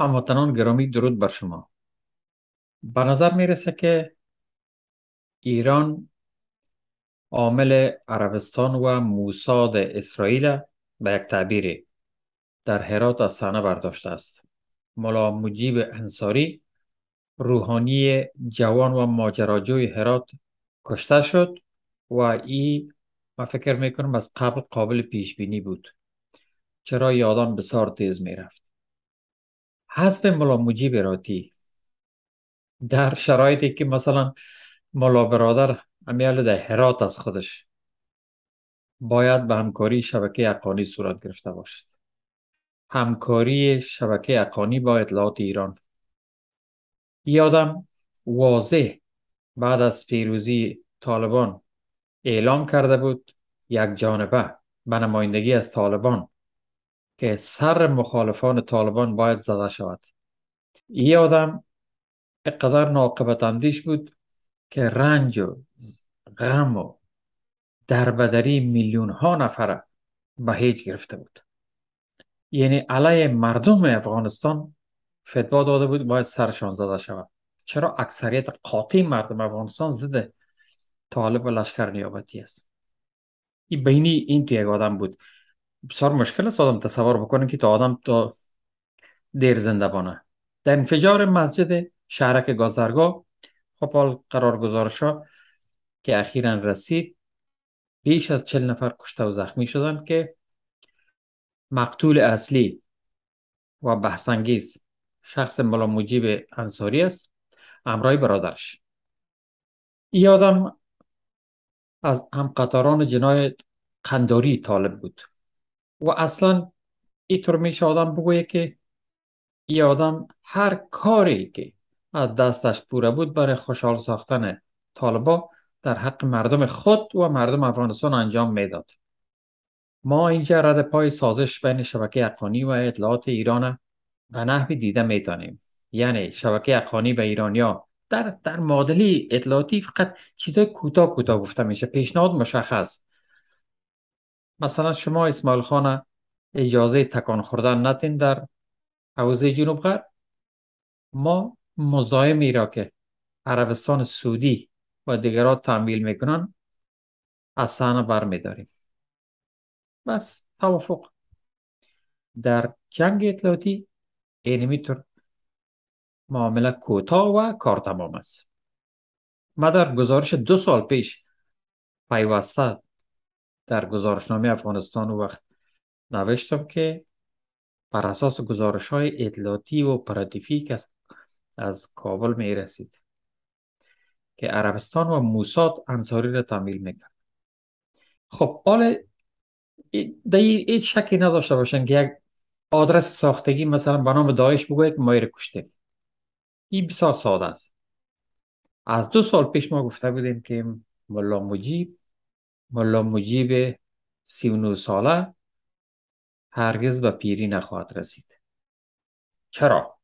هموطنان گرامی درود بر شما به نظر میرسه که ایران عامل عربستان و موساد اسرائیل به یک تعبیری در هرات از صحنه برداشته است ملا مجیب انصاری روحانی جوان و ماجراجوی هرات کشته شد و ای ما فکر میکنم از قبل قابل پیش بینی بود چرا یادان بسیار تیز رفت حذف ملا مجیب راتی در شرایطی که مثلا ملا برادر امیال در حرات از خودش باید به همکاری شبکه اقانی صورت گرفته باشد همکاری شبکه اقانی با اطلاعات ایران یادم واضح بعد از پیروزی طالبان اعلام کرده بود یک جانبه به نمایندگی از طالبان که سر مخالفان طالبان باید زده شود این آدم اقدر ناقبت اندیش بود که رنج و غم و دربدری میلیون ها نفره به هیچ گرفته بود یعنی علیه مردم افغانستان فتوا داده بود باید سرشان زده شود چرا اکثریت قاطع مردم افغانستان ضد طالب و لشکر نیابتی است این بینی این تو یک آدم بود بسیار مشکل است آدم تصور بکنه که تا آدم تا دیر زنده بانه در انفجار مسجد شهرک گازرگاه خب حال قرار گزارش ها که اخیرا رسید بیش از چل نفر کشته و زخمی شدند که مقتول اصلی و بحثانگیز شخص ملا مجیب انصاری است امرای برادرش ای آدم از همقطاران جنای قنداری طالب بود و اصلا اینطور میشه آدم بگویه که یه آدم هر کاری که از دستش پوره بود برای خوشحال ساختن طالبا در حق مردم خود و مردم افغانستان انجام میداد ما اینجا رد پای سازش بین شبکه اقانی و اطلاعات ایران به نحوی دیده میتانیم یعنی شبکه اقانی و ایرانیا در در معادله اطلاعاتی فقط چیزای کوتاه کوتاه گفته میشه پیشنهاد مشخص مثلا شما اسماعیل خان اجازه تکان خوردن نتین در حوزه جنوب غرب ما مزاحمی را که عربستان سعودی و دیگرها تعمیل میکنن از صحنه برمیداریم بس توافق در جنگ اطلاعاتی اینمیتر طور معامله کوتاه و کار تمام است ما در گزارش دو سال پیش پیوسته در گزارشنامه افغانستان وقت نوشتم که بر اساس گزارش های اطلاعاتی و پراتیفی که از, کابل می رسید که عربستان و موساد انصاری را تمیل میکرد خب حال در هیچ شکی نداشته باشن که یک آدرس ساختگی مثلا به نام داعش بگوید که ما این بسیار ساده است از دو سال پیش ما گفته بودیم که ملا مجیب ملا مجیب سی و ساله هرگز به پیری نخواهد رسید چرا؟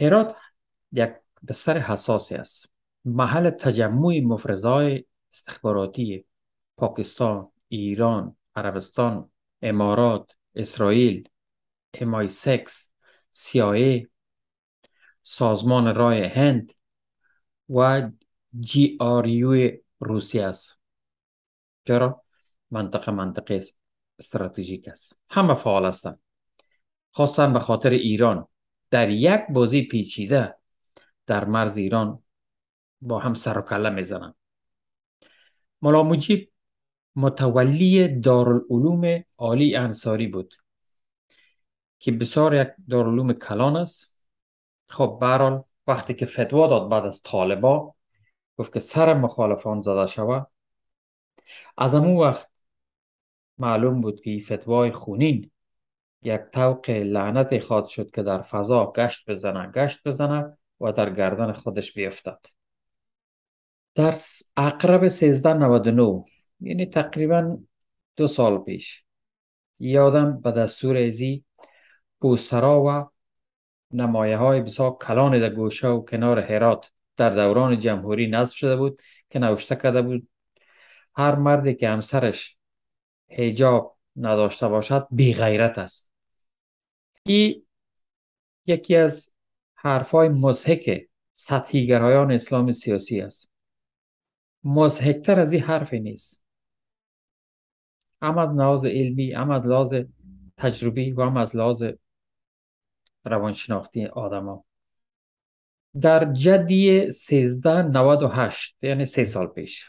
هرات یک بستر حساسی است محل تجمع مفرزای استخباراتی پاکستان، ایران، عربستان، امارات، اسرائیل، امای سکس، سیاهی، سازمان رای هند و جی آر روسیه است. چرا؟ منطقه منطقه استراتژیک است همه فعال هستن خواستن به خاطر ایران در یک بازی پیچیده در مرز ایران با هم سر و کله میزنن ملا مجیب متولی دارالعلوم عالی انصاری بود که بسیار یک دارالعلوم کلان است خب برال وقتی که فتوا داد بعد از طالبا گفت که سر مخالفان زده شود، از همو وقت معلوم بود که این فتوای خونین یک توق لعنت خواد شد که در فضا گشت بزنه گشت بزنه و در گردن خودش بیفتد در اقرب 1399 یعنی تقریبا دو سال پیش یادم به دستور ازی پوسترا و نمایه های بسیار کلان در گوشه و کنار هرات در دوران جمهوری نصب شده بود که نوشته کرده بود هر مردی که همسرش حجاب نداشته باشد بی غیرت است این یکی از حرفای مزهک گرایان اسلام سیاسی است مزهکتر از این حرفی نیست هم از لحاظ علمی هم از لحاظ تجربی و هم از لحاظ روانشناختی آدما در جدی 1398 یعنی سه سال پیش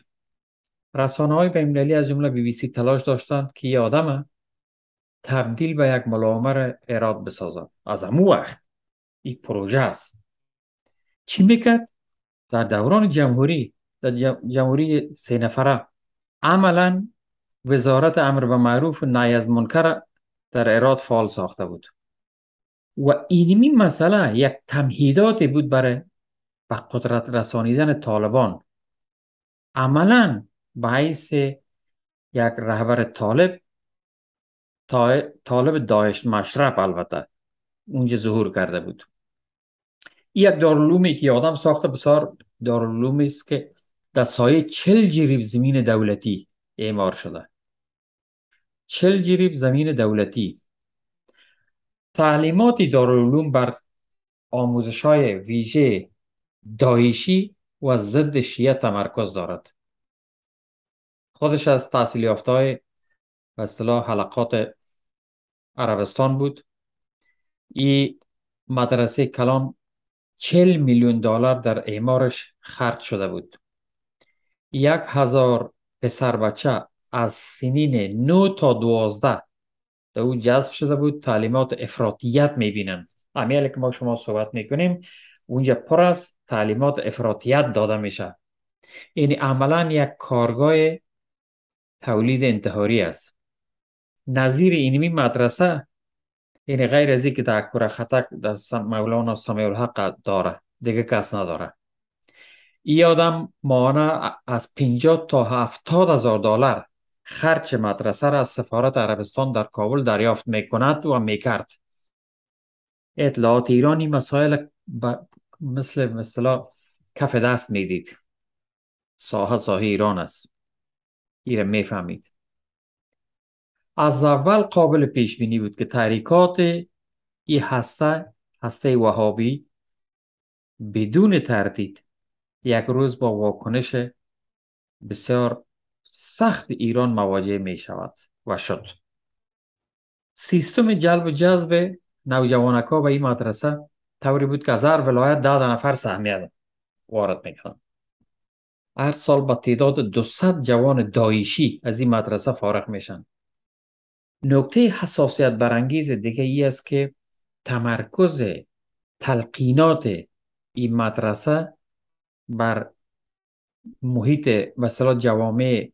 رسانه های بین از جمله بی بی سی تلاش داشتند که یه آدم تبدیل به یک ملامر اراد بسازد. از امو وقت این پروژه است چی میکرد؟ در دوران جمهوری در جمهوری سه نفره عملا وزارت امر به معروف و از منکر در اراد فعال ساخته بود و اینمی مسئله یک تمهیداتی بود برای به قدرت رسانیدن طالبان عملا به حیث یک رهبر طالب طالب داعش مشرب البته اونجا ظهور کرده بود یک دارالعلومی که آدم ساخته بسار دارالعلومی است که در سایه چل جریب زمین دولتی اعمار شده چل جریب زمین دولتی تعلیمات دارالعلوم بر آموزش های ویژه دایشی و ضد شیعه تمرکز دارد خودش از تحصیل یافتای به اصطلاح حلقات عربستان بود این مدرسه کلام چل میلیون دلار در اعمارش خرج شده بود یک هزار پسر بچه از سنین 9 تا دوازده در او جذب شده بود تعلیمات افراطیت میبینند همین که ما شما صحبت میکنیم اونجا پر از تعلیمات افراطیت داده میشه یعنی عملا یک کارگاه تولید انتحاری است نظیر اینمی مدرسه یعنی غیر از که کره خطک در مولانا سمیع الحق داره دیگه کس نداره ای آدم ماهانه از 50 تا 70 هزار دلار خرچ مدرسه را از سفارت عربستان در کابل دریافت میکند و میکرد اطلاعات ایرانی مسائل ب... مثل مثلا کف دست میدید ساحه ساحه ایران است ایره میفهمید از اول قابل پیش بینی بود که تحریکات ای هسته هسته وهابی بدون تردید یک روز با واکنش بسیار سخت ایران مواجه می شود و شد سیستم جلب و جذب نوجوانکا ها به این مدرسه طوری بود که از هر ولایت ده نفر سهمیه وارد میکنند هر سال به تعداد 200 جوان دایشی از این مدرسه فارغ میشن نکته حساسیت برانگیز دیگه ای است که تمرکز تلقینات این مدرسه بر محیط مثلا جوامع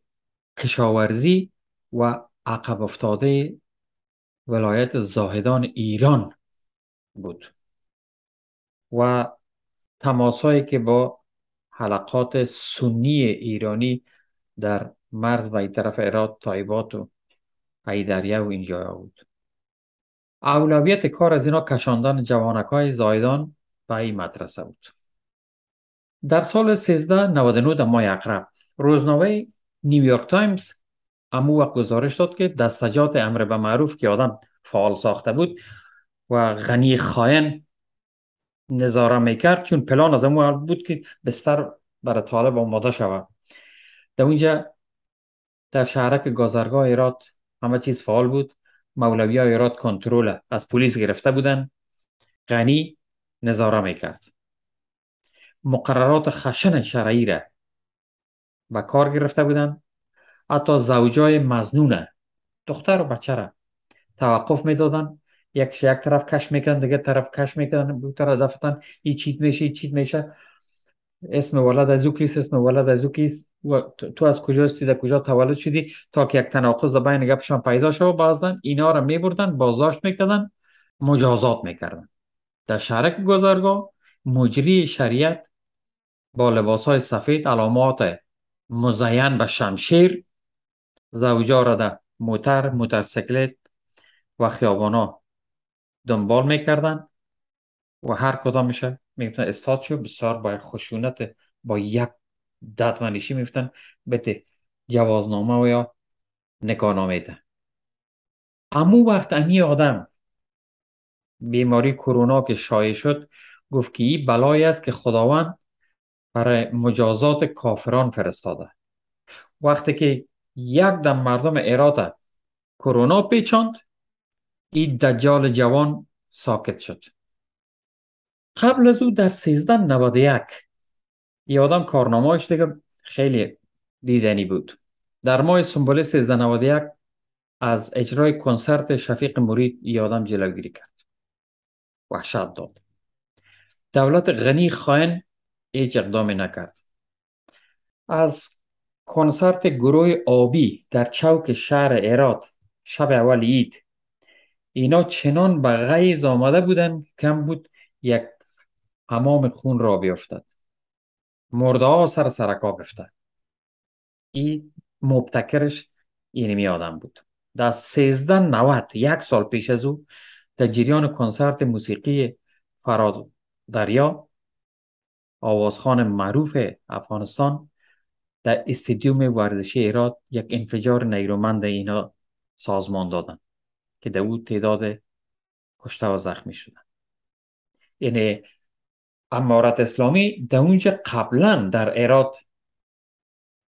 کشاورزی و عقب افتاده ولایت زاهدان ایران بود و تماسهایی که با حلقات سنی ایرانی در مرز و طرف اراد تایبات و ایدریه و اینجا بود اولویت کار از اینا کشاندن جوانکای زایدان به این مدرسه بود در سال 1399 در ماه اقرب روزنامه نیویورک تایمز امو وقت گزارش داد که دستجات امر به معروف که آدم فعال ساخته بود و غنی خاین نظاره میکرد چون پلان از امو بود که بستر برای طالب آماده شود در اونجا در شهرک گازرگاه ایراد همه چیز فعال بود مولوی ایراد کنترل از پلیس گرفته بودن غنی نظاره میکرد مقررات خشن شرعی را به کار گرفته بودن حتی زوجای مزنون دختر و بچه را توقف میدادن یک, یک طرف کش میکنن دیگه طرف کش میکنن بو طرف دفتن ای چیت میشه ای چیت میشه اسم ولد از او اسم ولد از او تو از کجا هستی در کجا تولد شدی تا که یک تناقض در بین گپشان پیدا شد بعضن اینا را میبردن بازداشت میکردن مجازات میکردن در شرک گذرگاه مجری شریعت با لباس های سفید علامات مزین به شمشیر زوجا را در موتر سکلت و ها دنبال میکردن و هر میشه میفتن شو بسیار با خشونت با یک ددمنشی میفتن بده جوازنامه و یا نکانامه ده امو وقت امی آدم بیماری کرونا که شایع شد گفت که این بلایی است که خداوند برای مجازات کافران فرستاده وقتی که یک دم مردم ایراد کرونا پیچاند این دجال جوان ساکت شد قبل از او در 1391 یه آدم کارنامهش دیگه خیلی دیدنی بود در ماه سنبله 1391 از اجرای کنسرت شفیق مرید یادم جلوگیری کرد وحشت داد دولت غنی خائن هیچ اقدامی نکرد از کنسرت گروه آبی در چوک شهر ایراد شب اول اید اینا چنان به غیز آمده بودن کم بود یک حمام خون را بیافتد. مرده ها سر سرکا گفتن این مبتکرش اینمی آدم بود در 13 یک سال پیش از او در جریان کنسرت موسیقی فراد دریا آوازخان معروف افغانستان در استیدیوم ورزشی ایراد یک انفجار نیرومند اینا سازمان دادند که در او تعداد کشته و زخمی شدن یعنی امارت اسلامی در اونجا قبلا در ایراد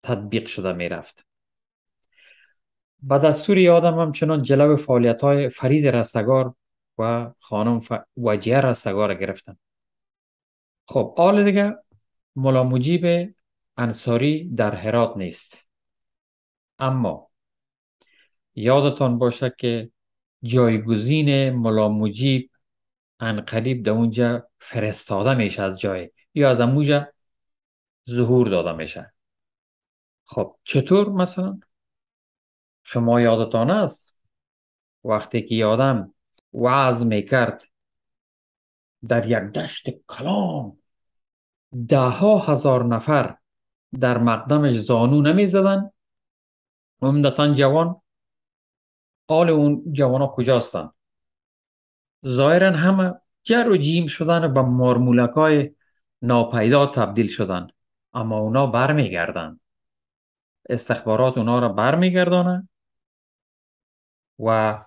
تطبیق شده رفت به دستور یادم هم چنان جلو فعالیت های فرید رستگار و خانم ف... وجیه رستگار گرفتن خب آل دیگه ملا مجیب انصاری در هرات نیست اما یادتان باشه که جایگزین ملا مجیب انقریب در اونجا فرستاده میشه از جای یا از اموجا ظهور داده میشه خب چطور مثلا شما یادتان است وقتی که یادم وعظ میکرد در یک دشت کلام ده ها هزار نفر در مقدمش زانو نمیزدن؟ زدن جوان حال اون جوان کجاستن ظاهرا همه جر و جیم شدن و به مارمولک های ناپیدا تبدیل شدن اما اونا برمیگردن استخبارات اونا را برمیگردانه و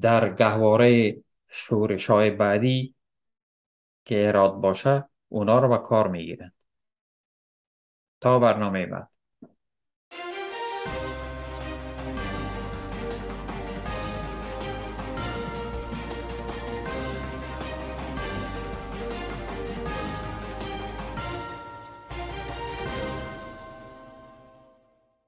در گهواره شورش های بعدی که اراد باشه اونا رو به کار میگیرن تا برنامه بعد